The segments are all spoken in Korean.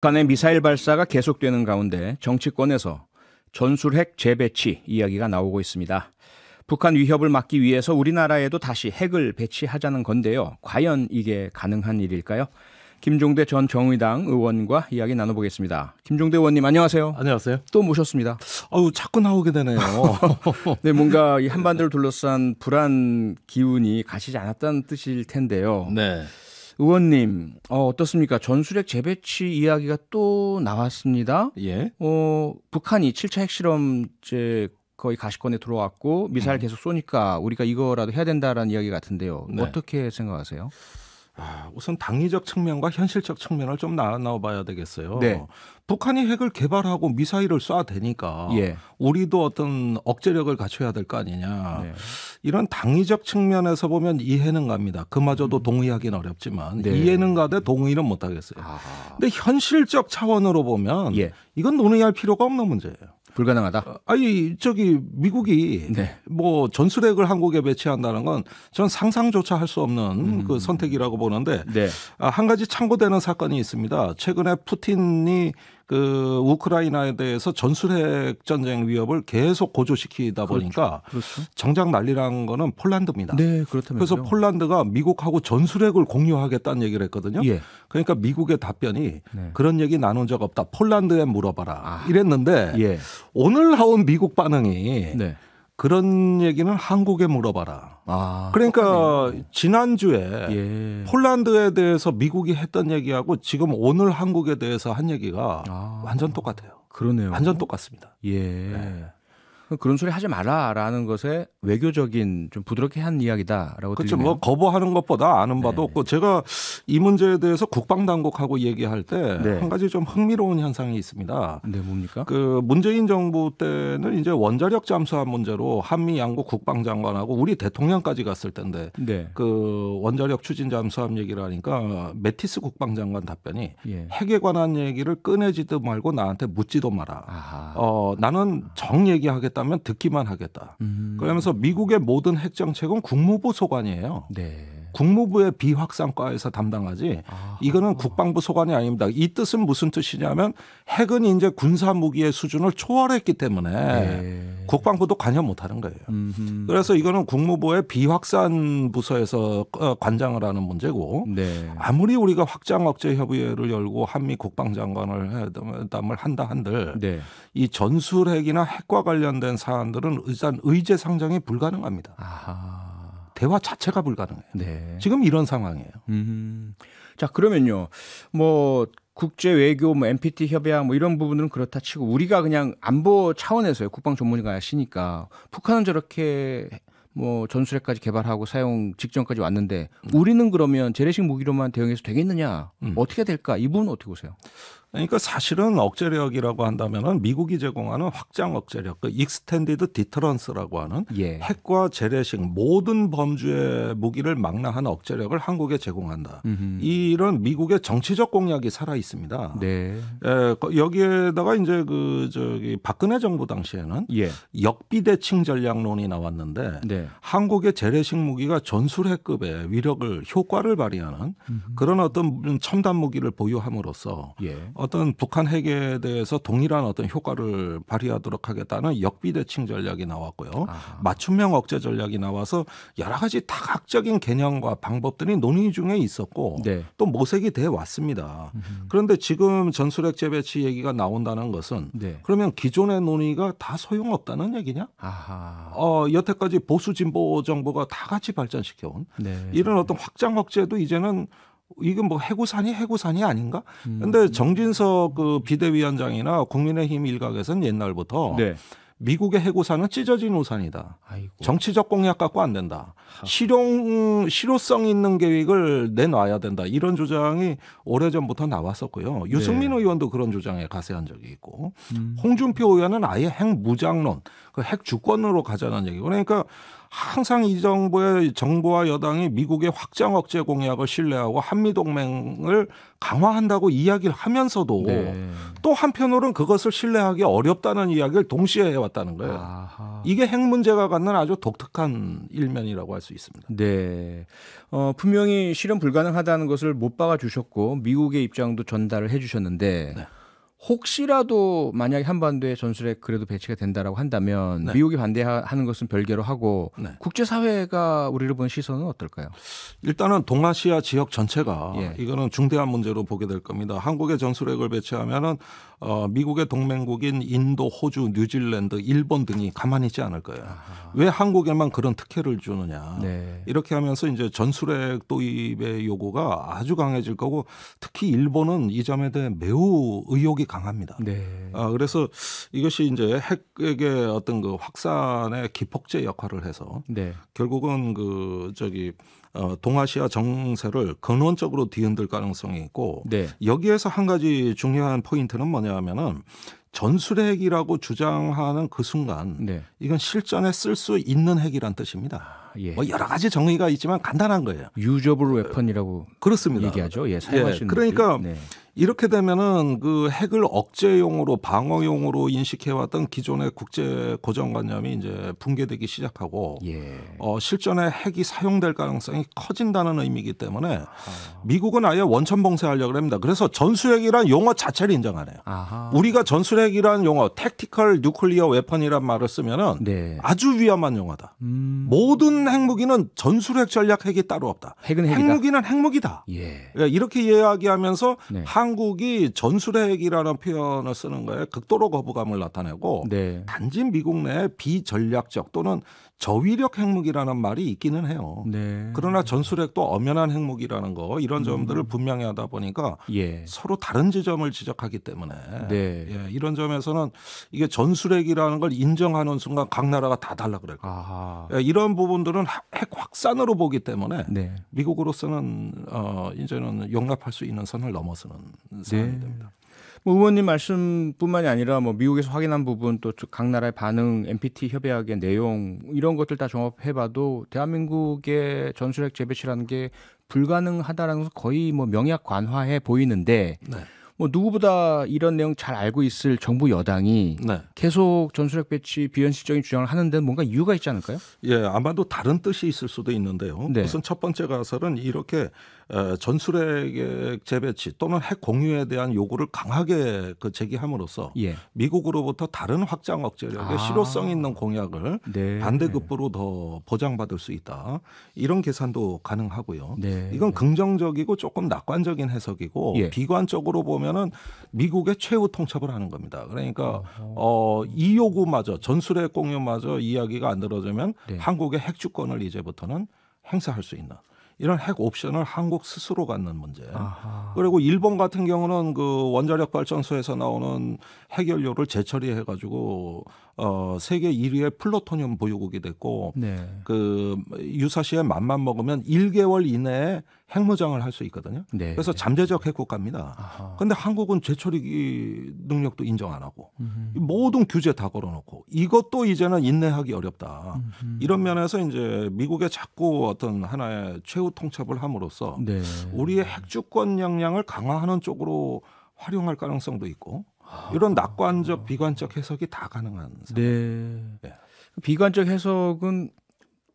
북한의 미사일 발사가 계속되는 가운데 정치권에서 전술핵 재배치 이야기가 나오고 있습니다. 북한 위협을 막기 위해서 우리나라에도 다시 핵을 배치하자는 건데요. 과연 이게 가능한 일일까요? 김종대 전 정의당 의원과 이야기 나눠보겠습니다. 김종대 의원님 안녕하세요. 안녕하세요. 또 모셨습니다. 아우 자꾸 나오게 되네요. 네, 뭔가 이 한반도를 둘러싼 불안 기운이 가시지 않았다는 뜻일 텐데요. 네. 의원님, 어, 어떻습니까? 전술핵 재배치 이야기가 또 나왔습니다. 예. 어, 북한이 7차 핵실험 이제 거의 가시권에 들어왔고 미사일 음. 계속 쏘니까 우리가 이거라도 해야 된다라는 이야기 같은데요. 네. 어떻게 생각하세요? 아, 우선 당위적 측면과 현실적 측면을 좀 나눠 봐야 되겠어요. 네. 북한이 핵을 개발하고 미사일을 쏴대니까 예. 우리도 어떤 억제력을 갖춰야 될 거 아니냐. 네. 이런 당위적 측면에서 보면 이해는 갑니다. 그마저도 음. 동의하기는 어렵지만 네. 이해는 가되 동의는 못 하겠어요. 아하. 근데 현실적 차원으로 보면 예. 이건 논의할 필요가 없는 문제예요. 불가능하다. 어, 아니 저기 미국이 네. 뭐 전술핵을 한국에 배치한다는 건 전 상상조차 할 수 없는 음. 그 선택이라고 보는데 네. 아, 한 가지 참고되는 사건이 있습니다. 최근에 푸틴이 그 우크라이나에 대해서 전술핵 전쟁 위협을 계속 고조시키다 그렇죠. 보니까 그렇죠. 그렇죠. 정작 난리난 거는 폴란드입니다. 네, 그렇다면 그래서 폴란드가 미국하고 전술핵을 공유하겠다는 얘기를 했거든요. 예. 그러니까 미국의 답변이 네. 그런 얘기 나눈 적 없다. 폴란드에 물어봐라. 아. 이랬는데 예. 오늘 나온 미국 반응이 네. 그런 얘기는 한국에 물어봐라. 아, 그러니까 그렇군요. 지난주에 예. 폴란드에 대해서 미국이 했던 얘기하고 지금 오늘 한국에 대해서 한 얘기가 아, 완전 똑같아요. 그러네요. 완전 똑같습니다. 예. 네. 그런 소리 하지 마라라는 것에 외교적인 좀 부드럽게 한 이야기다라고 그렇죠. 뭐 거부하는 것보다 아는 바도 네. 없고 제가 이 문제에 대해서 국방 당국하고 얘기할 때한 네. 가지 좀 흥미로운 현상이 있습니다. 네, 뭡니까? 그 문재인 정부 때는 이제 원자력 잠수함 문제로 한미 양국 국방장관하고 우리 대통령까지 갔을 텐데 네. 그 원자력 추진 잠수함 얘기를 하니까 메티스 국방장관 답변이 예. 핵에 관한 얘기를 꺼내지도 말고 나한테 묻지도 마라. 아하. 어 나는 정 얘기하겠다. 하겠다면 듣기만 하겠다. 음. 그러면서 미국의 모든 핵 정책은 국무부 소관이에요. 네. 국무부의 비확산과에서 담당하지 아, 이거는 국방부 소관이 아닙니다. 이 뜻은 무슨 뜻이냐면 핵은 이제 군사 무기의 수준을 초월했기 때문에 네. 국방부도 관여 못 하는 거예요. 음흠. 그래서 이거는 국무부의 비확산 부서에서 어, 관장을 하는 문제고 네. 아무리 우리가 확장 억제 협의회를 열고 한미 국방장관을 회담을 한다 한들 네. 이 전술핵이나 핵과 관련된 사안들은 의단 의제 상정이 불가능합니다. 아하. 대화 자체가 불가능해요. 네. 지금 이런 상황이에요. 음. 자 그러면요, 뭐 국제 외교, 뭐 NPT 협약 뭐 이런 부분은 그렇다 치고 우리가 그냥 안보 차원에서요 국방 전문가시니까 북한은 저렇게 뭐 전술핵까지 개발하고 사용 직전까지 왔는데 음. 우리는 그러면 재래식 무기로만 대응해서 되겠느냐 음. 어떻게 될까 이 부분 어떻게 보세요? 그러니까 사실은 억제력이라고 한다면은 미국이 제공하는 확장 억제력, 그 익스텐디드 디터런스라고 하는 예. 핵과 재래식 모든 범주의 무기를 망라한 억제력을 한국에 제공한다. 음흠. 이런 미국의 정치적 공약이 살아 있습니다. 네. 에, 예, 여기에다가 이제 그 저기 박근혜 정부 당시에는 예. 역비대칭 전략론이 나왔는데 네. 한국의 재래식 무기가 전술핵급의 위력을 효과를 발휘하는 음흠. 그런 어떤 첨단 무기를 보유함으로써 예. 어떤 북한 핵에 대해서 동일한 어떤 효과를 발휘하도록 하겠다는 역비 대칭 전략이 나왔고요. 아하. 맞춤형 억제 전략이 나와서 여러 가지 다각적인 개념과 방법들이 논의 중에 있었고 네. 또 모색이 돼 왔습니다. 음흠. 그런데 지금 전술핵 재배치 얘기가 나온다는 것은 네. 그러면 기존의 논의가 다 소용없다는 얘기냐? 아하. 어, 여태까지 보수 진보 정부가 다 같이 발전시켜온 네. 이런 어떤 확장 억제도 이제는 이건 뭐 해고산이 해고산이 아닌가? 음. 근데 정진석 그 비대위원장이나 국민의힘 일각에서는 옛날부터 네. 미국의 해고산은 찢어진 우산이다. 아이고. 정치적 공약 갖고 안 된다. 실용 실효성 있는 계획을 내놔야 된다. 이런 주장이 오래전부터 나왔었고요. 네. 유승민 의원도 그런 주장에 가세한 적이 있고 음. 홍준표 의원은 아예 핵 무장론, 그 핵 주권으로 가자는 얘기. 그러니까 항상 이 정부의 정부와 여당이 미국의 확장 억제 공약을 신뢰하고 한미 동맹을 강화한다고 이야기를 하면서도 네. 또 한편으로는 그것을 신뢰하기 어렵다는 이야기를 동시에 해왔다는 거예요. 아하. 이게 핵 문제가 갖는 아주 독특한 일면이라고 할 수 있습니다. 네, 어, 분명히 실현 불가능하다는 것을 못 박아 주셨고 미국의 입장도 전달을 해주셨는데. 네. 혹시라도 만약에 한반도에전술핵 그래도 배치가 된다라고 한다면 네. 미국이 반대하는 것은 별개로 하고 네. 국제사회가 우리를 보는 시선은 어떨까요? 일단은 동아시아 지역 전체가 예. 이거는 중대한 문제로 보게 될 겁니다. 한국의 전술핵을 배치하면은 어, 미국의 동맹국인 인도, 호주, 뉴질랜드, 일본 등이 가만히 있지 않을 거예요. 아하. 왜 한국에만 그런 특혜를 주느냐. 네. 이렇게 하면서 이제 전술핵 도입의 요구가 아주 강해질 거고 특히 일본은 이 점에 대해 매우 의혹이 강합니다. 네. 아, 그래서 이것이 이제 핵의 어떤 그 확산의 기폭제 역할을 해서 네. 결국은 그 저기 어, 동아시아 정세를 근원적으로 뒤흔들 가능성이 있고 네. 여기에서 한 가지 중요한 포인트는 뭐냐면은 전술핵이라고 주장하는 그 순간 네. 이건 실전에 쓸 수 있는 핵이란 뜻입니다. 아, 예. 뭐 여러 가지 정의가 있지만 간단한 거예요. 유저블 웨펀이라고 그렇습니다. 얘기하죠. 예, 예 사용하시는 예, 그러니까 네. 이렇게 되면은 그 핵을 억제용으로 방어용으로 인식해왔던 기존의 국제 고정관념이 이제 붕괴되기 시작하고 예. 어, 실전에 핵이 사용될 가능성이 커진다는 의미이기 때문에 아하. 미국은 아예 원천 봉쇄하려고 합니다. 그래서 전술핵이란 용어 자체를 인정하네요. 아하. 우리가 전술핵이란 용어, 택티컬 뉴클리어 웨펀이란 말을 쓰면은 네. 아주 위험한 용어다. 음. 모든 핵무기는 전술핵 전략핵이 따로 없다. 핵은 핵이다. 핵무기는 핵무기다. 예. 예 이렇게 이야기하면서 네. 한국이 전술핵이라는 표현을 쓰는 거에 극도로 거부감을 나타내고 네. 단지 미국 내 비전략적 또는 저위력 핵무기라는 말이 있기는 해요. 네. 그러나 전술핵도 엄연한 핵무기라는 거 이런 음. 점들을 음. 분명히 하다 보니까 예. 서로 다른 지점을 지적하기 때문에 네. 예, 이런 점에서는 이게 전술핵이라는 걸 인정하는 순간 각 나라가 다 달라 그래요. 예, 이런 부분들은 핵 확산으로 보기 때문에 네. 미국으로서는 어, 이제는 용납할 수 있는 선을 넘어서는 사안이 네. 니다뭐 의원님 말씀뿐만이 아니라 뭐 미국에서 확인한 부분 또 각 나라의 반응, NPT 협약의 내용 이런 것들 다 종합해봐도 대한민국의 전술핵 재배치라는 게 불가능하다라는 것은 거의 뭐 명약 관화해 보이는데 네. 뭐 누구보다 이런 내용 잘 알고 있을 정부 여당이 네. 계속 전술핵 배치 비현실적인 주장을 하는 데는 뭔가 이유가 있지 않을까요? 예, 아마도 다른 뜻이 있을 수도 있는데요. 네. 우선 첫 번째 가설은 이렇게 전술핵 재배치 또는 핵 공유에 대한 요구를 강하게 그 제기함으로써 예. 미국으로부터 다른 확장 억제력의 아. 실효성 있는 공약을 네. 반대급부로 더 보장받을 수 있다 이런 계산도 가능하고요. 네. 이건 긍정적이고 조금 낙관적인 해석이고 예. 비관적으로 보면은 미국의 최후 통첩을 하는 겁니다. 그러니까 어, 이 요구마저 전술핵 공유마저 이야기가 안 들어지면 네. 한국의 핵주권을 이제부터는 행사할 수 있는 이런 핵 옵션을 한국 스스로 갖는 문제. 아하. 그리고 일본 같은 경우는 그 원자력 발전소에서 나오는 핵연료를 재처리해 가지고 어, 세계 1위의 플루토늄 보유국이 됐고 네. 그 유사시에 맘만 먹으면 1개월 이내에 핵무장을 할 수 있거든요. 네. 그래서 잠재적 핵국가입니다. 그런데 한국은 재처리 능력도 인정 안 하고 음흠. 모든 규제 다 걸어놓고 이것도 이제는 인내하기 어렵다. 음흠. 이런 면에서 이제 미국에 자꾸 어떤 하나의 최후 통첩을 함으로써 네. 우리의 핵주권 역량을 강화하는 쪽으로 활용할 가능성도 있고 아, 이런 낙관적 비관적 해석이 다 가능한 상황. 네. 예. 비관적 해석은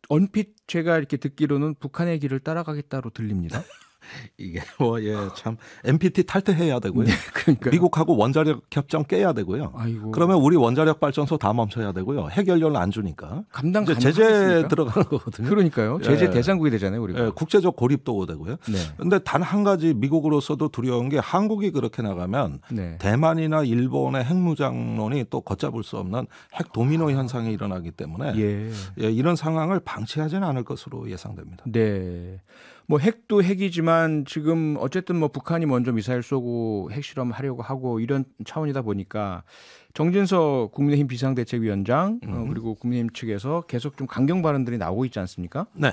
언핏 제가 이렇게 듣기로는 북한의 길을 따라가겠다로 들립니다. 이게 뭐예참 NPT 탈퇴해야 되고요. 네, 그러니까 미국하고 원자력 협정 깨야 되고요. 아이고. 그러면 우리 원자력 발전소 다 멈춰야 되고요. 해결료를 안 주니까 감당 이제 제재 들어가는 거거든요. 그러니까요. 예. 제재 예. 대상국이 되잖아요, 우리 예, 국제적 고립도 되고요. 그런데단한 네. 가지 미국으로서도 두려운 게 한국이 그렇게 나가면 네. 대만이나 일본의 핵무장론이 또 걷잡을 수 없는 핵 도미노 현상이 일어나기 때문에 예. 예, 이런 상황을 방치하지는 않을 것으로 예상됩니다. 네. 뭐 핵도 핵이지만 지금 어쨌든 뭐 북한이 먼저 미사일 쏘고 핵실험 하려고 하고 이런 차원이다 보니까 정진석 국민의힘 비상대책위원장 어, 음. 어, 그리고 국민의힘 측에서 계속 좀 강경 발언들이 나오고 있지 않습니까? 네.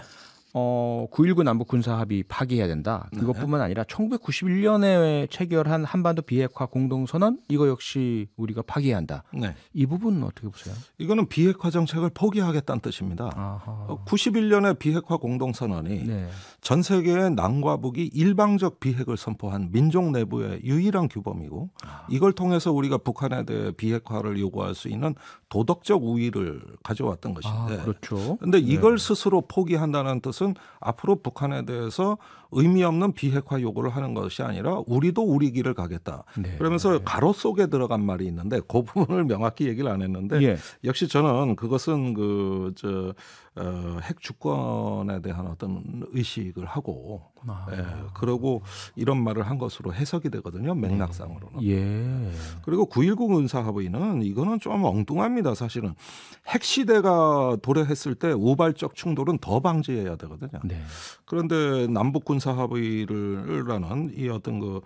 어, 9.19 남북 군사 합의 파기해야 된다. 네. 그것뿐만 아니라 1991년에 체결한 한반도 비핵화 공동 선언 이거 역시 우리가 파기해야 한다. 네. 이 부분은 어떻게 보세요? 이거는 비핵화 정책을 포기하겠다는 뜻입니다. 아하. 9 어, 1년에 비핵화 공동 선언이 네. 전 세계의 남과 북이 일방적 비핵을 선포한 민족 내부의 유일한 규범이고 아. 이걸 통해서 우리가 북한에 대해 비핵화를 요구할 수 있는 도덕적 우위를 가져왔던 것인데. 아, 그렇죠. 근데 네. 이걸 네. 스스로 포기한다는 뜻은 것은 앞으로 북한에 대해서 의미 없는 비핵화 요구를 하는 것이 아니라 우리도 우리 길을 가겠다. 네. 그러면서 네. 가로 속에 들어간 말이 있는데 그 부분을 명확히 얘기를 안 했는데 예. 역시 저는 그것은 그저핵 어, 주권에 대한 어떤 의식을 하고 아. 예, 그러고 이런 말을 한 것으로 해석이 되거든요. 네. 맥락상으로는. 예. 그리고 9.19 군사합의는 이거는 좀 엉뚱합니다. 사실은 핵시대가 도래했을 때 우발적 충돌은 더 방지해야 되거든요. 네. 그런데 남북 군사합의를라는 이 어떤 그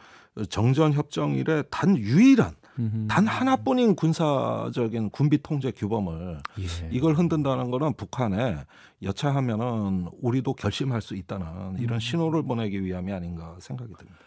정전 협정일에 단 유일한 음. 단 하나뿐인 군사적인 군비 통제 규범을 예. 이걸 흔든다는 거는 북한에 여차하면은 우리도 결심할 수 있다는 이런 음. 신호를 보내기 위함이 아닌가 생각이 듭니다.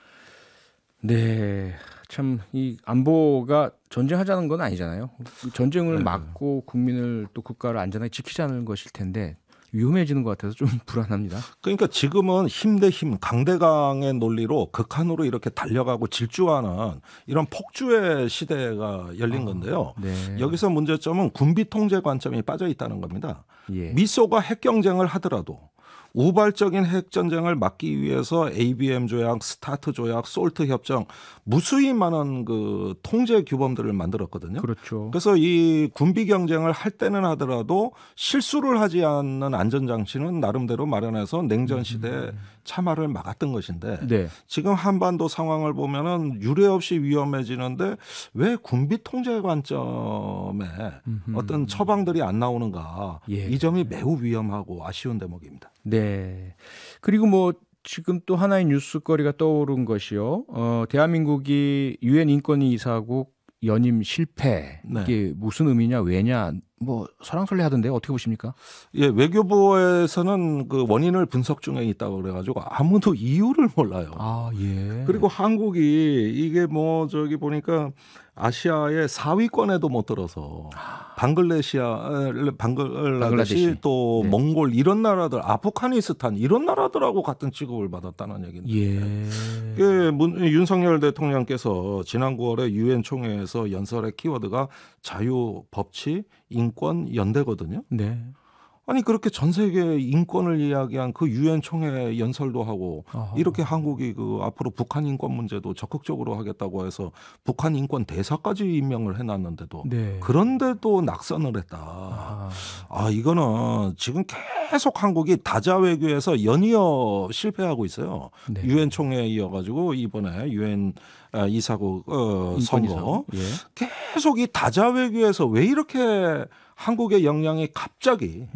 네. 참 이 안보가 전쟁하자는 건 아니잖아요. 전쟁을 네. 막고 국민을 또 국가를 안전하게 지키자는 것일 텐데 위험해지는 것 같아서 좀 불안합니다. 그러니까 지금은 힘 대 힘, 강 대 강의 논리로 극한으로 이렇게 달려가고 질주하는 이런 폭주의 시대가 열린 아, 건데요. 네. 여기서 문제점은 군비 통제 관점이 빠져 있다는 겁니다. 예. 미소가 핵 경쟁을 하더라도 우발적인 핵 전쟁을 막기 위해서 ABM 조약, 스타트 조약, 솔트 협정 무수히 많은 그 통제 규범들을 만들었거든요. 그렇죠. 그래서 이 군비 경쟁을 할 때는 하더라도 실수를 하지 않는 안전 장치는 나름대로 마련해서 냉전 시대 음. 참화를 막았던 것인데 네. 지금 한반도 상황을 보면은 유례 없이 위험해지는데 왜 군비 통제 관점에 음흠. 어떤 처방들이 안 나오는가 예. 이 점이 매우 위험하고 아쉬운 대목입니다. 네. 그리고 뭐 지금 또 하나의 뉴스거리가 떠오른 것이요. 어, 대한민국이 유엔 인권이사국 위 연임 실패 네. 이게 네. 무슨 의미냐 왜냐 뭐 설랑설레 하던데 어떻게 보십니까? 예, 외교부에서는 그 원인을 분석 중에 있다고 그래가지고 아무도 이유를 몰라요. 아 예. 그리고 한국이 이게 뭐 저기 보니까 아시아의 4위권에도 못 들어서 방글레시아, 방글라데시 또 네. 몽골 이런 나라들, 아프가니스탄 이런 나라들하고 같은 취급을 받았다는 얘기인데. 예. 예, 문, 윤석열 대통령께서 지난 9월에 유엔 총회에서 연설의 키워드가 자유, 법치, 인 정권 연대거든요. 네. 아니 그렇게 전 세계 인권을 이야기한 그 유엔 총회 연설도 하고 아하. 이렇게 한국이 그 앞으로 북한 인권 문제도 적극적으로 하겠다고 해서 북한 인권 대사까지 임명을 해놨는데도 네. 그런데도 낙선을 했다. 아하. 아 이거는 지금 계속 한국이 다자 외교에서 연이어 실패하고 있어요. 네. 유엔 네. 총회에 이어가지고 이번에 유엔 아, 이사국 어, 선거 예. 계속 이 다자 외교에서 왜 이렇게 한국의 역량이 갑자기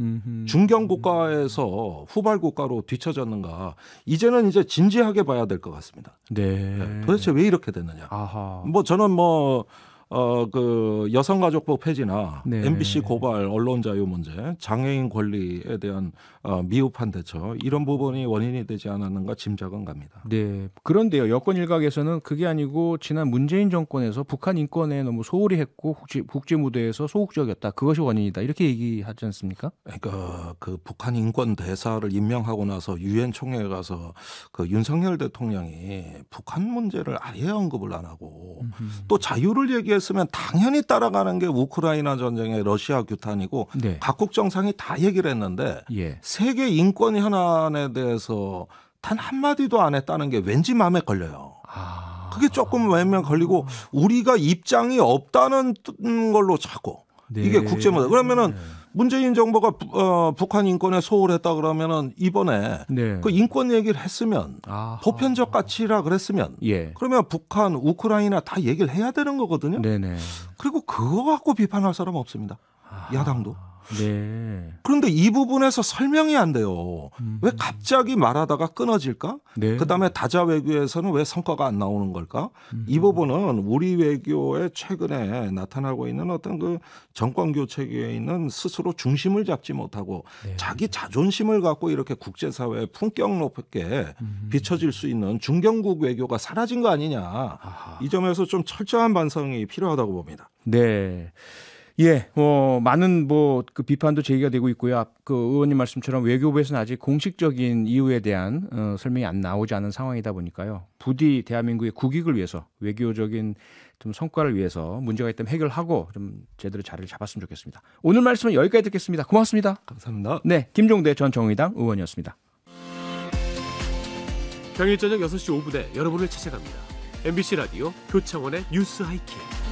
중견 국가에서 후발 국가로 뒤쳐졌는가 이제는 이제 진지하게 봐야 될 것 같습니다. 네. 네. 도대체 왜 이렇게 됐느냐. 아하. 뭐 저는 뭐 어, 그 여성가족부 폐지나 네. MBC 고발 언론 자유 문제, 장애인 권리에 대한 어, 미흡한 대처 이런 부분이 원인이 되지 않았는가 짐작은 갑니다. 네. 그런데요. 여권 일각에서는 그게 아니고 지난 문재인 정권에서 북한 인권에 너무 소홀히 했고 국제, 국제 무대에서 소극적이었다. 그것이 원인이다. 이렇게 얘기하지 않습니까? 그러니까 그 북한 인권 대사를 임명하고 나서 유엔 총회에 가서 그 윤석열 대통령이 북한 문제를 아예 언급을 안 하고 음흠. 또 자유를 얘기했으면 당연히 따라가는 게 우크라이나 전쟁의 러시아 규탄이고 네. 각국 정상이 다 얘기를 했는데 예. 세계 인권 현안에 대해서 단 한마디도 안 했다는 게 왠지 마음에 걸려요. 아... 그게 조금 외면 걸리고 우리가 입장이 없다는 걸로 자꾸 네. 이게 국제문제. 그러면은 네. 문재인 정부가 부, 어, 북한 인권에 소홀했다 그러면은 이번에 네. 그 인권 얘기를 했으면 아하. 보편적 가치라 그랬으면 예. 그러면 북한 우크라이나 다 얘기를 해야 되는 거거든요. 네네. 그리고 그거 갖고 비판할 사람 없습니다. 아하. 야당도. 네. 그런데 이 부분에서 설명이 안 돼요. 음. 왜 갑자기 말하다가 끊어질까? 네. 그다음에 다자 외교에서는 왜 성과가 안 나오는 걸까? 음. 이 부분은 우리 외교에 최근에 나타나고 있는 어떤 그 정권 교체기에 있는 스스로 중심을 잡지 못하고 네. 자기 자존심을 갖고 이렇게 국제사회에 품격 높게 음. 비춰질 수 있는 중견국 외교가 사라진 거 아니냐? 아하. 이 점에서 좀 철저한 반성이 필요하다고 봅니다. 네. 예, 어, 뭐 많은 뭐 그 비판도 제기가 되고 있고요. 그 의원님 말씀처럼 외교부에서는 아직 공식적인 이유에 대한 어, 설명이 안 나오지 않은 상황이다 보니까요. 부디 대한민국의 국익을 위해서 외교적인 좀 성과를 위해서 문제가 있다면 해결하고 좀 제대로 자리를 잡았으면 좋겠습니다. 오늘 말씀은 여기까지 듣겠습니다. 고맙습니다. 감사합니다. 네, 김종대 전 정의당 의원이었습니다. 평일 저녁 6시 5분에 여러분을 찾아갑니다. MBC 라디오 교창원의 뉴스 하이킥.